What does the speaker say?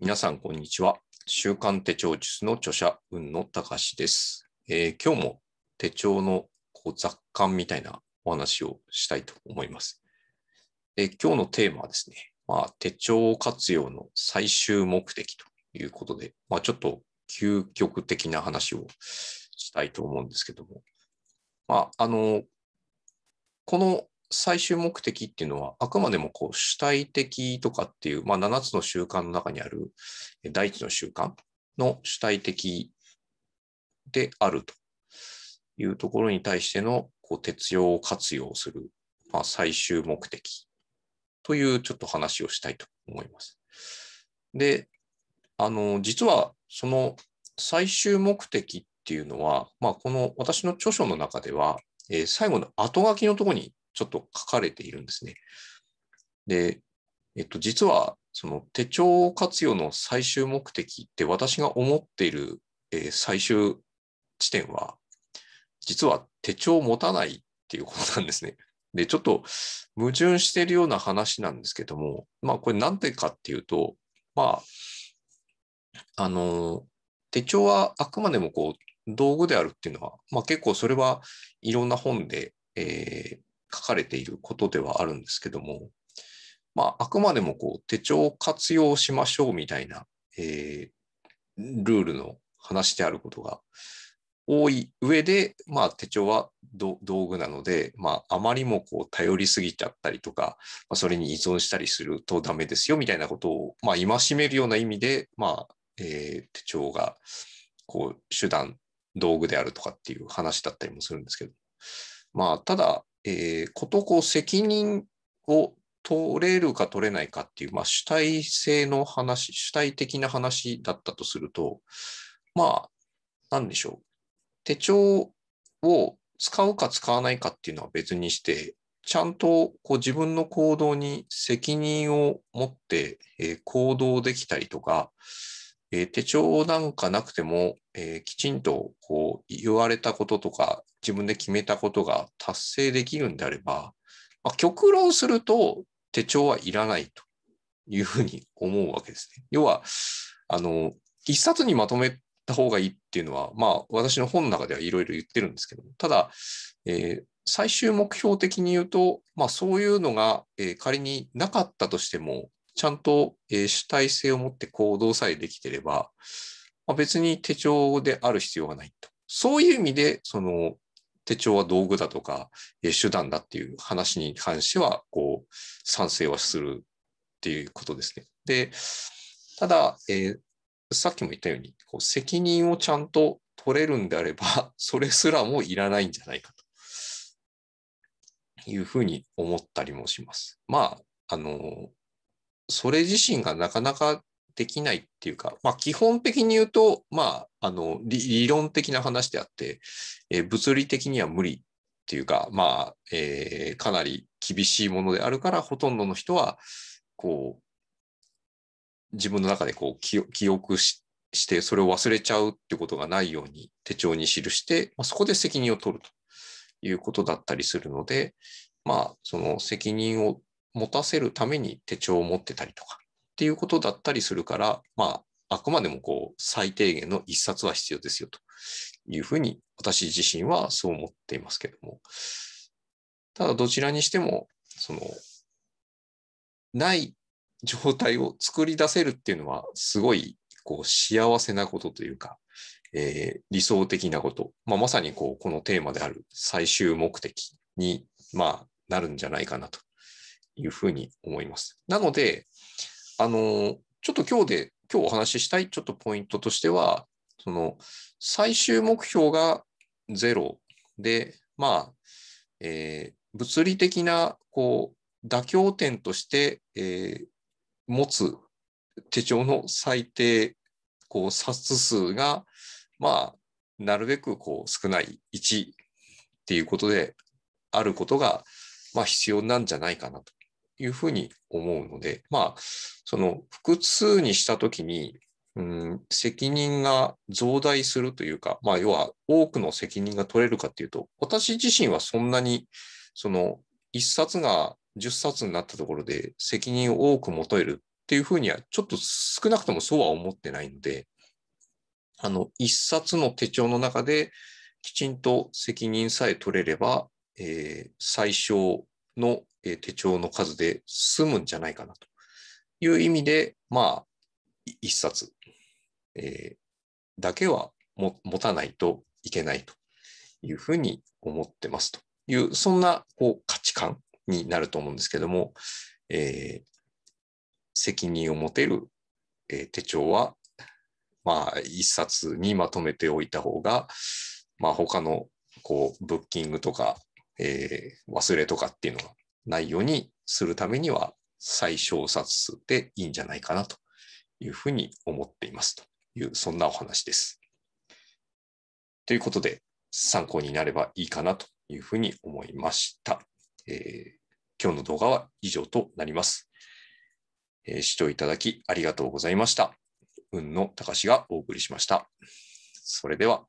皆さん、こんにちは。週刊手帳術の著者、雲野隆です、えー、今日も手帳のこう雑感みたいなお話をしたいと思います。え今日のテーマはですね、まあ、手帳活用の最終目的ということで、まあ、ちょっと究極的な話をしたいと思うんですけども、まあ、あの、この最終目的っていうのは、あくまでもこう主体的とかっていう、まあ、7つの習慣の中にある第一の習慣の主体的であるというところに対してのこう鉄用を活用する、まあ、最終目的というちょっと話をしたいと思います。で、あの、実はその最終目的っていうのは、まあ、この私の著書の中では、えー、最後の後書きのところにちょっと書かれているんですね。で、えっと、実はその手帳活用の最終目的って私が思っている、えー、最終地点は、実は手帳を持たないっていうことなんですね。で、ちょっと矛盾しているような話なんですけども、まあこれなんでかっていうと、まあ、あの、手帳はあくまでもこう道具であるっていうのは、まあ結構それはいろんな本で、えー、書かれていることではあるんですけども、まあ、あくまでもこう手帳を活用しましょうみたいな、えー、ルールの話であることが多い上で、まあ、手帳は道具なので、まあ、あまりもこう頼りすぎちゃったりとか、まあ、それに依存したりするとダメですよみたいなことを、まあ、戒めるような意味で、まあえー、手帳がこう手段道具であるとかっていう話だったりもするんですけど、まあ、ただえー、ことこう責任を取れるか取れないかっていう、まあ、主体性の話、主体的な話だったとすると、まあ、なんでしょう。手帳を使うか使わないかっていうのは別にして、ちゃんとこう自分の行動に責任を持って、えー、行動できたりとか、えー、手帳なんかなくても、えー、きちんとこう言われたこととか、自分で決めたことが達成できるんであれば、まあ、極論すると手帳はいらないというふうに思うわけですね。要は、あの、一冊にまとめた方がいいっていうのは、まあ、私の本の中ではいろいろ言ってるんですけども、ただ、えー、最終目標的に言うと、まあ、そういうのが、えー、仮になかったとしても、ちゃんと、えー、主体性を持って行動さえできてれば、まあ、別に手帳である必要がないと。そういう意味で、その手帳は道具だとか、えー、手段だっていう話に関しては、こう、賛成はするっていうことですね。で、ただ、えー、さっきも言ったように、こう責任をちゃんと取れるんであれば、それすらもいらないんじゃないかというふうに思ったりもします。まあ、あの、それ自身がなかなかできないっていうか、まあ、基本的に言うと、まあ、あの理論的な話であって、えー、物理的には無理っていうか、まあえー、かなり厳しいものであるからほとんどの人はこう自分の中でこう記憶してそれを忘れちゃうってことがないように手帳に記して、まあ、そこで責任を取るということだったりするのでまあその責任を持たせるために手帳を持ってたりとかっていうことだったりするから、まあ、あくまでもこう最低限の一冊は必要ですよというふうに私自身はそう思っていますけども。ただどちらにしても、その、ない状態を作り出せるっていうのはすごいこう幸せなことというか、えー、理想的なこと、まあ、まさにこうこのテーマである最終目的に、まあ、なるんじゃないかなというふうに思います。なので、あの、ちょっと今日で、今日お話ししたいちょっとポイントとしては、その最終目標が0で、まあ、えー、物理的なこう妥協点として、えー、持つ手帳の最低こう冊数が、まあ、なるべくこう少ない1っていうことであることが、まあ、必要なんじゃないかなというふうに思うので、まあ、その複数にしたときに、うん、責任が増大するというか、まあ、要は多くの責任が取れるかっていうと、私自身はそんなに、その、一冊が10冊になったところで責任を多く求めるっていうふうには、ちょっと少なくともそうは思ってないので、あの、一冊の手帳の中できちんと責任さえ取れれば、えー、最小の手帳の数で済むんじゃないかなという意味で、まあ、一冊、えー、だけは持たないといけないというふうに思ってますという、そんなこう価値観になると思うんですけども、えー、責任を持てる、えー、手帳は、まあ、一冊にまとめておいた方が、まあ、他のこうブッキングとかえー、忘れとかっていうのがないようにするためには、最小冊数でいいんじゃないかなというふうに思っていますという、そんなお話です。ということで、参考になればいいかなというふうに思いました。えー、今日の動画は以上となります、えー、視聴いただきありがとうございました。運の高しがお送りしました。それでは。